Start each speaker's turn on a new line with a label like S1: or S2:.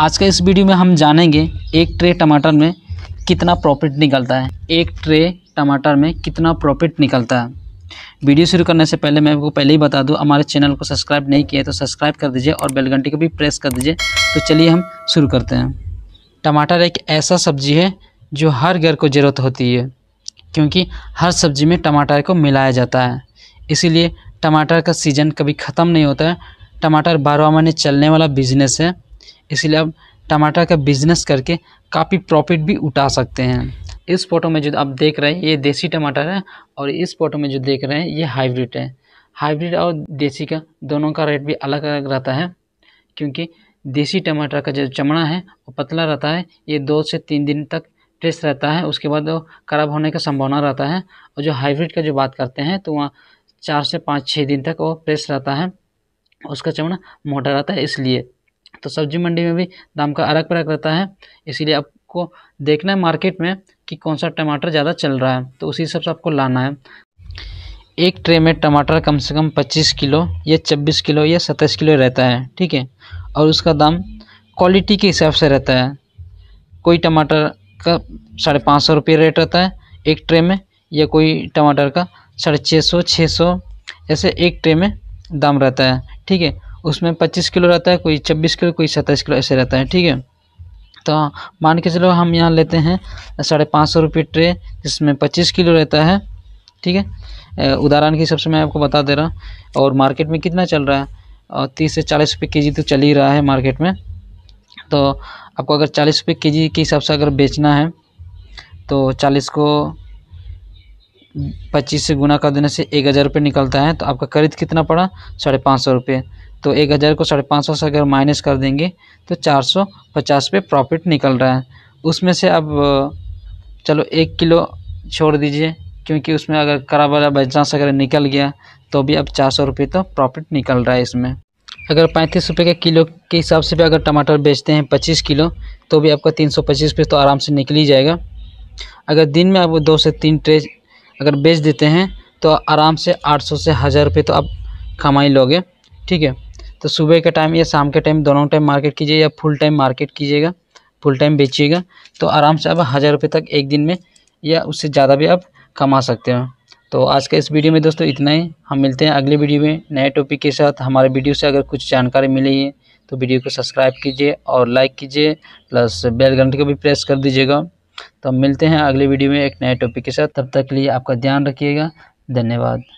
S1: आज का इस वीडियो में हम जानेंगे एक ट्रे टमाटर में कितना प्रॉफिट निकलता है एक ट्रे टमाटर में कितना प्रॉफिट निकलता है वीडियो शुरू करने से पहले मैं आपको पहले ही बता दूं हमारे चैनल को सब्सक्राइब नहीं किया तो सब्सक्राइब कर दीजिए और बेल घंटी को भी प्रेस कर दीजिए तो चलिए हम शुरू करते हैं टमाटर एक ऐसा सब्जी है जो हर घर को ज़रूरत होती है क्योंकि हर सब्जी में टमाटर को मिलाया जाता है इसीलिए टमाटर का सीज़न कभी ख़त्म नहीं होता है टमाटर बारह महीने चलने वाला बिजनेस है इसलिए आप टमाटर का बिजनेस करके काफ़ी प्रॉफिट भी उठा सकते हैं इस फोटो में जो आप देख रहे हैं ये देसी टमाटर है और इस फोटो में जो देख रहे हैं ये हाइब्रिड है हाइब्रिड और देसी का दोनों का रेट भी अलग अलग रहता है क्योंकि देसी टमाटर का जो चमड़ा है वो पतला रहता है ये दो से तीन दिन तक फ्रेश रहता है उसके बाद वो खराब होने का संभावना रहता है और जो हाइब्रिड का जो बात करते हैं तो वहाँ चार से पाँच छः दिन तक वो फ्रेश रहता है उसका चमड़ा मोटा रहता है इसलिए तो सब्जी मंडी में भी दाम का अलग परग रहता है इसीलिए आपको देखना है मार्केट में कि कौन सा टमाटर ज़्यादा चल रहा है तो उसी हिसाब से आपको लाना है एक ट्रे में टमाटर कम से कम 25 किलो या 26 किलो या 27 किलो रहता है ठीक है और उसका दाम क्वालिटी के हिसाब से रहता है कोई टमाटर का साढ़े पाँच सौ रुपये रेट रहता है एक ट्रे में या कोई टमाटर का साढ़े छः सौ छः सौ ऐसे एक ट्रे में दाम रहता है ठीक है उसमें पच्चीस किलो रहता है कोई छब्बीस किलो कोई सत्ताईस किलो ऐसे रहता है ठीक है तो मान के चलो हम यहाँ लेते हैं साढ़े पाँच सौ रुपये ट्रे जिसमें पच्चीस किलो रहता है ठीक है उदाहरण के हिसाब से मैं आपको बता दे रहा हूँ और मार्केट में कितना चल रहा है और तीस से चालीस रुपये के जी तो चल ही रहा है मार्केट में तो आपको अगर चालीस रुपये के जी के हिसाब से अगर बेचना है तो चालीस को पच्चीस से गुना कर देने से एक हज़ार रुपये निकलता है तो आपका खरीद कितना पड़ा साढ़े पाँच सौ रुपये तो एक हज़ार को साढ़े पाँच सौ से अगर माइनस कर देंगे तो चार सौ पचास पे प्रॉफिट निकल रहा है उसमें से अब चलो एक किलो छोड़ दीजिए क्योंकि उसमें अगर करा वाला बाई चांस अगर निकल गया तो भी अब चार सौ रुपये तो प्रॉफिट निकल रहा है इसमें अगर पैंतीस रुपये के किलो के हिसाब से भी अगर टमाटर बेचते हैं पच्चीस किलो तो भी आपका तीन सौ पच्चीस रुपये तो आराम से निकल ही जाएगा अगर दिन में आप दो से तीन ट्रे अगर बेच देते हैं तो आराम से आठ सौ से हज़ार रुपये तो आप कमा ही लोगे ठीक है तो सुबह के टाइम या शाम के टाइम दोनों टाइम मार्केट कीजिए या फुल टाइम मार्केट कीजिएगा फुल टाइम बेचिएगा तो आराम से आप हज़ार रुपये तक एक दिन में या उससे ज़्यादा भी आप कमा सकते हो तो आज का इस वीडियो में दोस्तों इतना ही हम मिलते हैं अगले वीडियो में नए टॉपिक के साथ हमारे वीडियो से अगर कुछ जानकारी मिली है तो वीडियो को सब्सक्राइब कीजिए और लाइक कीजिए प्लस बेल घंटे को भी प्रेस कर दीजिएगा तो हम मिलते हैं अगले वीडियो में एक नए टॉपिक के साथ तब तक के लिए आपका ध्यान रखिएगा धन्यवाद